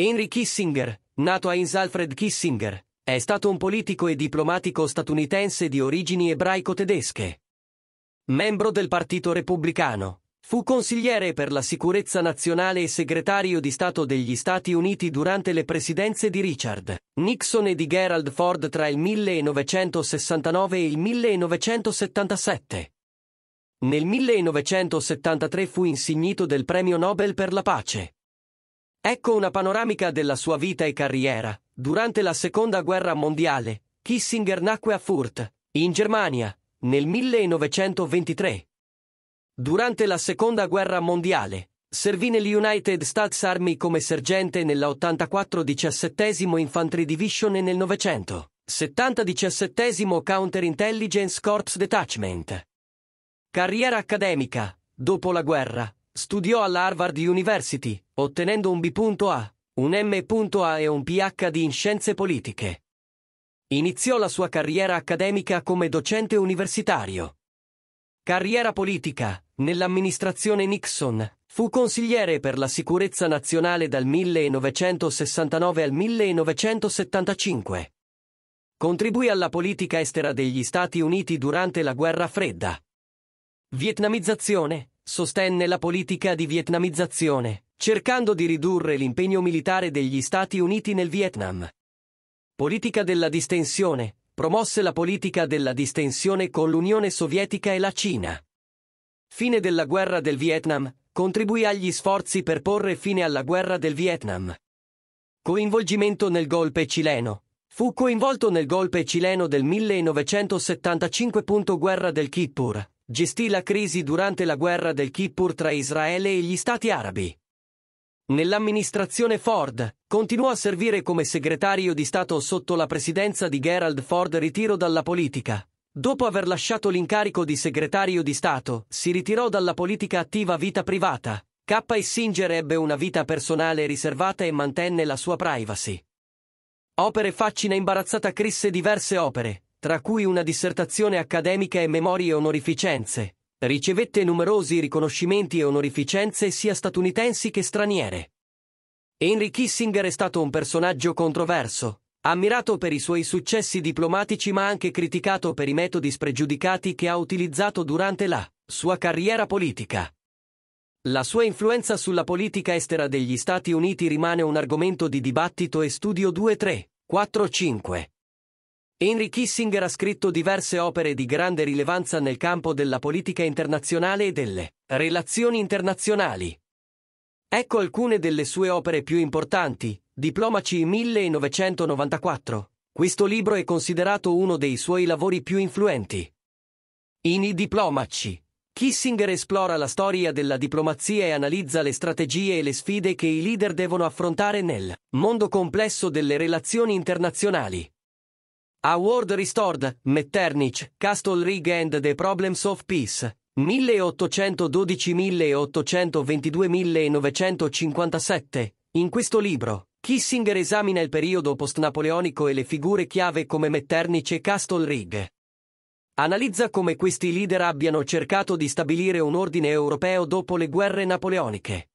Henry Kissinger, nato Heinz Alfred Kissinger, è stato un politico e diplomatico statunitense di origini ebraico-tedesche. Membro del Partito Repubblicano, fu consigliere per la sicurezza nazionale e segretario di Stato degli Stati Uniti durante le presidenze di Richard Nixon e di Gerald Ford tra il 1969 e il 1977. Nel 1973 fu insignito del Premio Nobel per la pace. Ecco una panoramica della sua vita e carriera. Durante la Seconda Guerra Mondiale, Kissinger nacque a Furt, in Germania, nel 1923. Durante la Seconda Guerra Mondiale, servì nell'United States Army come sergente nella 84 17 Infantry Division e nel 900. 70 17 Counterintelligence Corps Detachment. Carriera accademica. Dopo la guerra, Studiò alla Harvard University, ottenendo un B.A, un M.A e un PhD in scienze politiche. Iniziò la sua carriera accademica come docente universitario. Carriera politica, nell'amministrazione Nixon, fu consigliere per la sicurezza nazionale dal 1969 al 1975. Contribuì alla politica estera degli Stati Uniti durante la guerra fredda. Vietnamizzazione, sostenne la politica di vietnamizzazione, cercando di ridurre l'impegno militare degli Stati Uniti nel Vietnam. Politica della distensione, promosse la politica della distensione con l'Unione Sovietica e la Cina. Fine della guerra del Vietnam, contribuì agli sforzi per porre fine alla guerra del Vietnam. Coinvolgimento nel golpe cileno. Fu coinvolto nel golpe cileno del 1975. Guerra del Kippur, gestì la crisi durante la guerra del Kippur tra Israele e gli Stati Arabi. Nell'amministrazione Ford, continuò a servire come segretario di Stato sotto la presidenza di Gerald Ford ritiro dalla politica. Dopo aver lasciato l'incarico di segretario di Stato, si ritirò dalla politica attiva vita privata. K. Essinger ebbe una vita personale riservata e mantenne la sua privacy. Opere Faccina imbarazzata crisse diverse opere, tra cui una dissertazione accademica e memorie onorificenze. Ricevette numerosi riconoscimenti e onorificenze sia statunitensi che straniere. Henry Kissinger è stato un personaggio controverso, ammirato per i suoi successi diplomatici ma anche criticato per i metodi spregiudicati che ha utilizzato durante la sua carriera politica. La sua influenza sulla politica estera degli Stati Uniti rimane un argomento di dibattito e studio 2-3, 4-5. Henry Kissinger ha scritto diverse opere di grande rilevanza nel campo della politica internazionale e delle relazioni internazionali. Ecco alcune delle sue opere più importanti, Diplomaci 1994. Questo libro è considerato uno dei suoi lavori più influenti. In I Diplomaci, Kissinger esplora la storia della diplomazia e analizza le strategie e le sfide che i leader devono affrontare nel mondo complesso delle relazioni internazionali. A World Restored, Metternich, Castle Rig and the Problems of Peace. 1812-1822-1957. In questo libro, Kissinger esamina il periodo post-napoleonico e le figure chiave come Metternich e Castle Rig. Analizza come questi leader abbiano cercato di stabilire un ordine europeo dopo le guerre napoleoniche.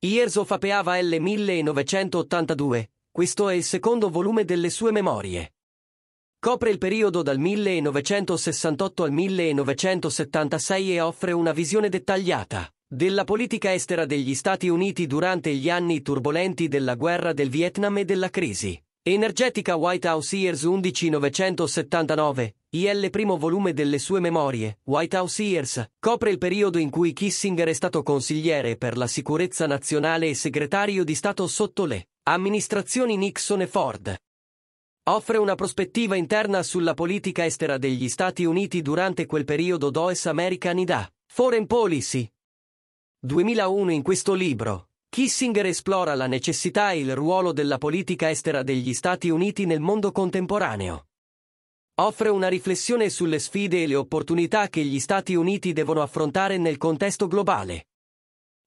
Years of Apeava L 1982, questo è il secondo volume delle sue memorie. Copre il periodo dal 1968 al 1976 e offre una visione dettagliata della politica estera degli Stati Uniti durante gli anni turbolenti della guerra del Vietnam e della crisi. Energetica White House Years 11 1979, IL primo volume delle sue memorie, White House Years, copre il periodo in cui Kissinger è stato consigliere per la sicurezza nazionale e segretario di Stato sotto le amministrazioni Nixon e Ford offre una prospettiva interna sulla politica estera degli Stati Uniti durante quel periodo d'Oes Americani da Foreign Policy. 2001 In questo libro, Kissinger esplora la necessità e il ruolo della politica estera degli Stati Uniti nel mondo contemporaneo. Offre una riflessione sulle sfide e le opportunità che gli Stati Uniti devono affrontare nel contesto globale.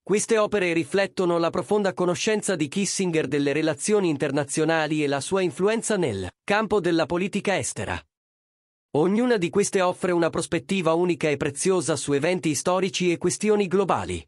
Queste opere riflettono la profonda conoscenza di Kissinger delle relazioni internazionali e la sua influenza nel campo della politica estera. Ognuna di queste offre una prospettiva unica e preziosa su eventi storici e questioni globali.